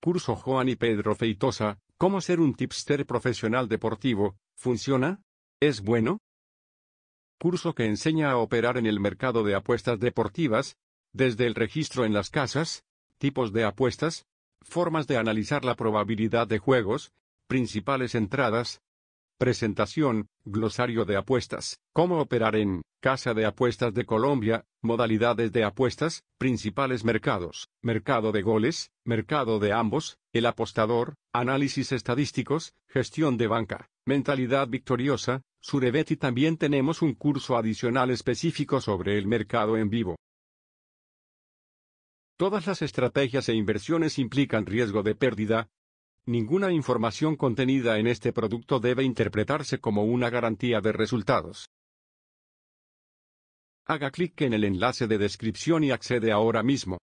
Curso Joan y Pedro Feitosa, ¿Cómo ser un tipster profesional deportivo? ¿Funciona? ¿Es bueno? Curso que enseña a operar en el mercado de apuestas deportivas, desde el registro en las casas, tipos de apuestas, formas de analizar la probabilidad de juegos, principales entradas, presentación, glosario de apuestas, cómo operar en Casa de Apuestas de Colombia, Modalidades de apuestas, principales mercados, mercado de goles, mercado de ambos, el apostador, análisis estadísticos, gestión de banca, mentalidad victoriosa, Surebet y también tenemos un curso adicional específico sobre el mercado en vivo. Todas las estrategias e inversiones implican riesgo de pérdida. Ninguna información contenida en este producto debe interpretarse como una garantía de resultados. Haga clic en el enlace de descripción y accede ahora mismo.